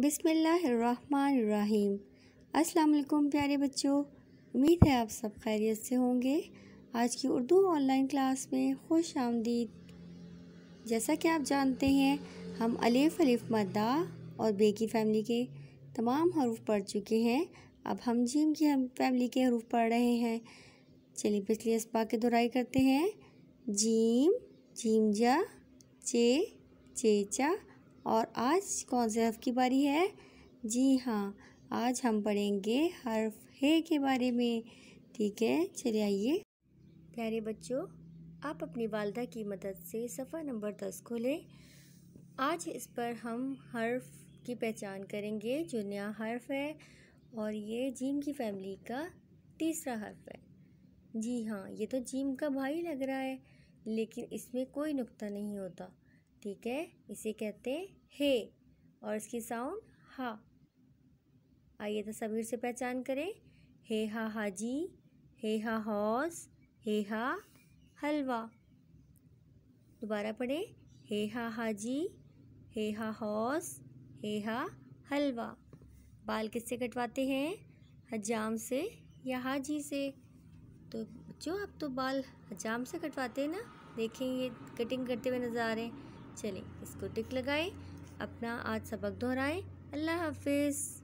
बिसमीम अस्सलाम प्यारे बच्चों उम्मीद है आप सब खैरियत से होंगे आज की उर्दू ऑनलाइन क्लास में खुश आमदीद जैसा कि आप जानते हैं हम अलिफ अलिफ मद्दा और बे की फ़ैमिली के तमाम हरूफ पढ़ चुके हैं अब हम जीम की हम फैमिली के हरूफ पढ़ रहे हैं चलिए पिछले इसबा की दोहराई करते हैं जीम जीम जा चे चेचा और आज कौन से हर्फ की बारी है जी हाँ आज हम पढ़ेंगे हर्फ हे के बारे में ठीक है चले आइए प्यारे बच्चों आप अपनी वालदा की मदद से सफ़ा नंबर दस खोलें आज इस पर हम हर्फ की पहचान करेंगे जो नया हर्फ है और ये जीम की फैमिली का तीसरा हर्फ है जी हाँ ये तो जीम का भाई लग रहा है लेकिन इसमें कोई नुक्ता नहीं होता ठीक है इसे कहते हैं हे और इसकी साउंड हा आइए तो से पहचान करें हे हा हाजी हे हा हौस हे हा हलवा दोबारा पढ़ें हे हा हाजी हे हा हौस हे हा हलवा बाल किससे कटवाते हैं हजाम से या हाजी से तो जो आप तो बाल हजाम से कटवाते हैं ना देखें ये कटिंग करते हुए नज़र आ रहे हैं चलें इसको टिक लगाएं अपना आज सबक दोहराएं अल्लाह हाफिज़